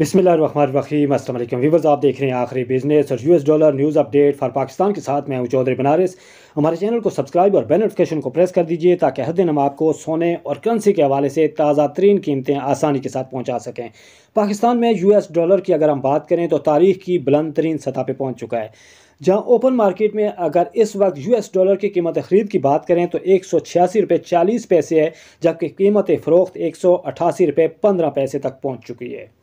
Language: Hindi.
बिसमीम अल्लाम वीवर्स आप देख रहे हैं आखिरी बिजनेस और US dollar news update for Pakistan के साथ मैं हूं चौधरी बनारस हमारे चैनल को सब्सक्राइब और बेल नोटिफिकेशन को प्रेस कर दीजिए ताकि हर दिन हम आपको सोने और करेंसी के हवाले से ताज़ा तरीन कीमतें आसानी के साथ पहुँचा सकें पाकिस्तान में एस डॉलर की अगर हम बात करें तो तारीख की बुलंद तरीन सतह पर पहुँच चुका है जहाँ ओपन मार्केट में अगर इस वक्त यूएस डॉलर की कीमत ख़रीद की बात करें तो एक सौ छियासी रुपये चालीस पैसे है जबकि कीमत फ़रोख्त एक सौ अठासी रुपये पंद्रह पैसे तक पहुँच चुकी है